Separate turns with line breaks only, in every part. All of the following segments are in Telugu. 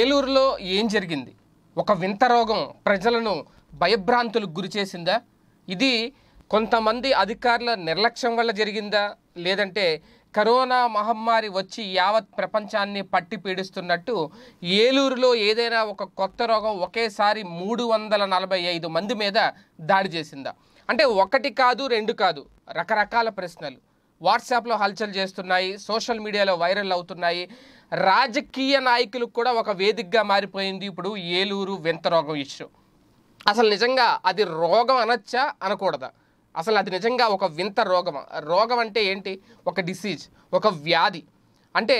ఏలూరులో ఏం జరిగింది ఒక వింత రోగం ప్రజలను భయభ్రాంతులకు గురిచేసిందా ఇది కొంతమంది అధికారుల నిర్లక్ష్యం వల్ల జరిగిందా లేదంటే కరోనా మహమ్మారి వచ్చి యావత్ ప్రపంచాన్ని పట్టి పీడిస్తున్నట్టు ఏలూరులో ఏదైనా ఒక కొత్త రోగం ఒకేసారి మూడు వందల నలభై ఐదు మంది మీద దాడి చేసిందా అంటే ఒకటి కాదు రెండు కాదు రకరకాల ప్రశ్నలు వాట్సాప్లో హల్చల్ చేస్తున్నాయి సోషల్ మీడియాలో వైరల్ అవుతున్నాయి రాజకీయ నాయకులు కూడా ఒక వేదికగా మారిపోయింది ఇప్పుడు ఏలూరు వింత రోగం ఇష్యూ అసలు నిజంగా అది రోగం అనొచ్చా అనకూడదా అసలు అది నిజంగా ఒక వింత రోగం రోగం అంటే ఏంటి ఒక డిసీజ్ ఒక వ్యాధి అంటే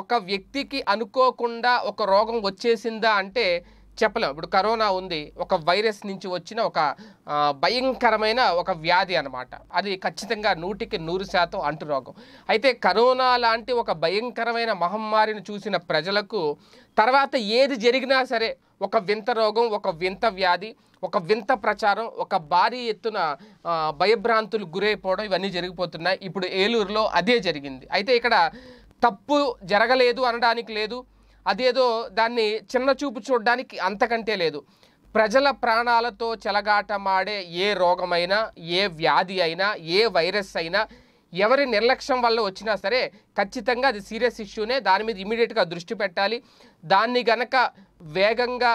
ఒక వ్యక్తికి అనుకోకుండా ఒక రోగం వచ్చేసిందా అంటే చెప్పలేము ఇప్పుడు కరోనా ఉంది ఒక వైరస్ నుంచి వచ్చిన ఒక భయంకరమైన ఒక వ్యాధి అనమాట అది ఖచ్చితంగా నూటికి నూరు శాతం అంటురోగం అయితే కరోనా లాంటి ఒక భయంకరమైన మహమ్మారిని చూసిన ప్రజలకు తర్వాత ఏది జరిగినా సరే ఒక వింత రోగం ఒక వింత వ్యాధి ఒక వింత ప్రచారం ఒక భారీ ఎత్తున భయభ్రాంతులు గురైపోవడం ఇవన్నీ జరిగిపోతున్నాయి ఇప్పుడు ఏలూరులో అదే జరిగింది అయితే ఇక్కడ తప్పు జరగలేదు అనడానికి లేదు అదేదో దాన్ని చిన్న చూపు చూడడానికి అంతకంటే లేదు ప్రజల ప్రాణాలతో చెలగాటమాడే ఏ రోగమైనా ఏ వ్యాధి అయినా ఏ వైరస్ అయినా ఎవరి నిర్లక్ష్యం వల్ల వచ్చినా సరే ఖచ్చితంగా అది సీరియస్ ఇష్యూనే దాని మీద ఇమీడియట్గా దృష్టి పెట్టాలి దాన్ని గనక వేగంగా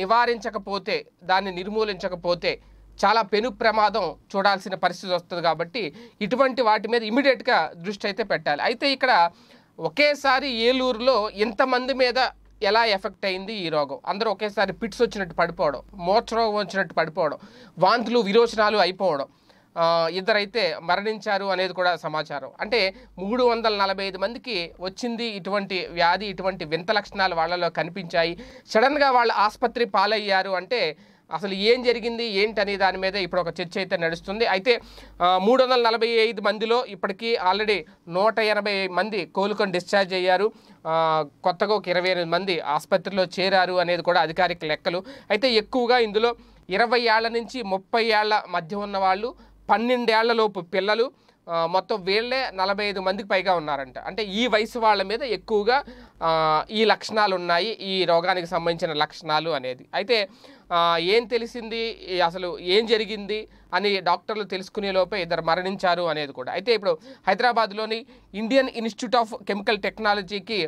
నివారించకపోతే దాన్ని నిర్మూలించకపోతే చాలా పెను ప్రమాదం చూడాల్సిన పరిస్థితి వస్తుంది కాబట్టి ఇటువంటి వాటి మీద ఇమీడియట్గా దృష్టి అయితే పెట్టాలి అయితే ఇక్కడ ఒకేసారి ఏలూరులో ఇంతమంది మీద ఎలా ఎఫెక్ట్ అయింది ఈ రోగం అందరూ ఒకేసారి పిట్స్ వచ్చినట్టు పడిపోవడం మూత్రోగం వచ్చినట్టు పడిపోవడం వాంతులు విరోచనాలు అయిపోవడం ఇద్దరైతే మరణించారు అనేది కూడా సమాచారం అంటే మూడు వందల నలభై ఐదు మందికి వచ్చింది ఇటువంటి వ్యాధి ఇటువంటి వింత లక్షణాలు వాళ్ళలో కనిపించాయి సడన్గా వాళ్ళు ఆసుపత్రి పాలయ్యారు అంటే అసలు ఏం జరిగింది ఏంటి అనే దాని మీద ఇప్పుడు ఒక చర్చ అయితే నడుస్తుంది అయితే మూడు వందల నలభై ఐదు మందిలో ఇప్పటికీ ఆల్రెడీ నూట మంది కోలుకొని డిశ్చార్జ్ అయ్యారు కొత్తగా ఒక ఇరవై మంది ఆసుపత్రిలో చేరారు అనేది కూడా అధికారిక లెక్కలు అయితే ఎక్కువగా ఇందులో ఇరవై ఏళ్ల నుంచి ముప్పై ఏళ్ల మధ్య ఉన్న వాళ్ళు పన్నెండేళ్లలోపు పిల్లలు మొత్తం వీళ్ళే నలభై ఐదు మందికి పైగా ఉన్నారంట అంటే ఈ వయసు వాళ్ళ మీద ఎక్కువగా ఈ లక్షణాలు ఉన్నాయి ఈ రోగానికి సంబంధించిన లక్షణాలు అనేది అయితే ఏం తెలిసింది అసలు ఏం జరిగింది అని డాక్టర్లు తెలుసుకునే లోపే ఇద్దరు మరణించారు అనేది కూడా అయితే ఇప్పుడు హైదరాబాద్లోని ఇండియన్ ఇన్స్టిట్యూట్ ఆఫ్ కెమికల్ టెక్నాలజీకి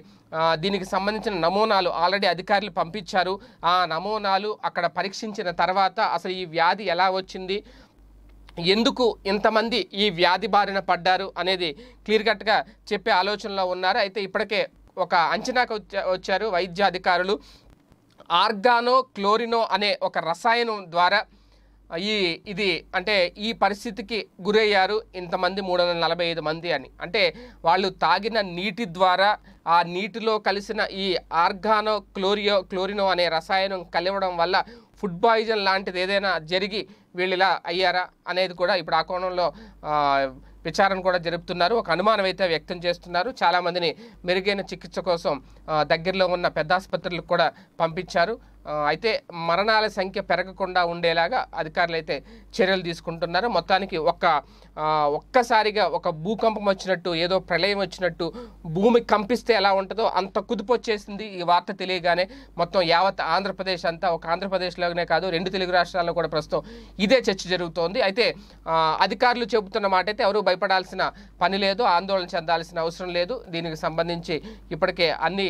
దీనికి సంబంధించిన నమూనాలు ఆల్రెడీ అధికారులు పంపించారు ఆ నమూనాలు అక్కడ పరీక్షించిన తర్వాత అసలు ఈ వ్యాధి ఎలా వచ్చింది ఎందుకు ఇంతమంది ఈ వ్యాధి బారిన పడ్డారు అనేది క్లియర్ కట్గా చెప్పే ఆలోచనలో ఉన్నారు అయితే ఇప్పటికే ఒక అంచనాకు వచ్చారు వైద్య అధికారులు ఆర్గానో క్లోరినో అనే ఒక రసాయనం ద్వారా ఈ ఇది అంటే ఈ పరిస్థితికి గురయ్యారు ఇంతమంది మూడు వందల నలభై ఐదు మంది అని అంటే వాళ్ళు తాగిన నీటి ద్వారా ఆ నీటిలో కలిసిన ఈ ఆర్గానో క్లోరియో క్లోరినో అనే రసాయనం కలవడం వల్ల ఫుడ్ పాయిజన్ లాంటిది ఏదైనా జరిగి వీళ్ళు ఇలా అయ్యారా అనేది కూడా ఇప్పుడు ఆ కోణంలో విచారణ కూడా జరుపుతున్నారు ఒక అనుమానం అయితే వ్యక్తం చేస్తున్నారు చాలామందిని మెరుగైన చికిత్స కోసం దగ్గరలో ఉన్న పెద్ద ఆసుపత్రులకు కూడా పంపించారు అయితే మరణాల సంఖ్య పెరగకుండా ఉండేలాగా అధికారులు అయితే చర్యలు తీసుకుంటున్నారు మొత్తానికి ఒక్క ఒక్కసారిగా ఒక భూకంపం వచ్చినట్టు ఏదో ప్రళయం వచ్చినట్టు భూమి కంపిస్తే ఎలా ఉంటుందో అంత కుదుపు వచ్చేసింది ఈ వార్త తెలియగానే మొత్తం యావత్ ఆంధ్రప్రదేశ్ అంతా ఒక ఆంధ్రప్రదేశ్లోనే కాదు రెండు తెలుగు రాష్ట్రాల్లో కూడా ప్రస్తుతం ఇదే చర్చ జరుగుతోంది అయితే అధికారులు చెబుతున్న మాట అయితే ఎవరు భయపడాల్సిన పని లేదు ఆందోళన చెందాల్సిన అవసరం లేదు దీనికి సంబంధించి ఇప్పటికే అన్ని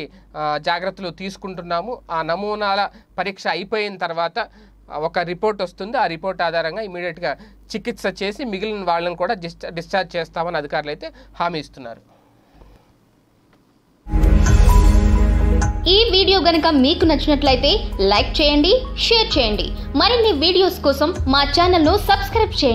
జాగ్రత్తలు తీసుకుంటున్నాము ఆ నమూనాల పరీక్ష అయిపోయిన తర్వాత ఒక రిపోర్ట్ వస్తుంది ఆ రిపోర్ట్ ఆధారంగా ఇమీడియట్గా చికిత్స చేసి మిగిలిన వాళ్ళని కూడా డిశ్చార్జ్ చేస్తామని అధికారులు అయితే హామీ ఇస్తున్నారు ఈ వీడియో గనక మీకు నచ్చినట్లయితే లైక్ చేయండి షేర్ చేయండి మరిన్ని వీడియోస్ కోసం మా ఛానల్ను సబ్స్క్రైబ్ చేయండి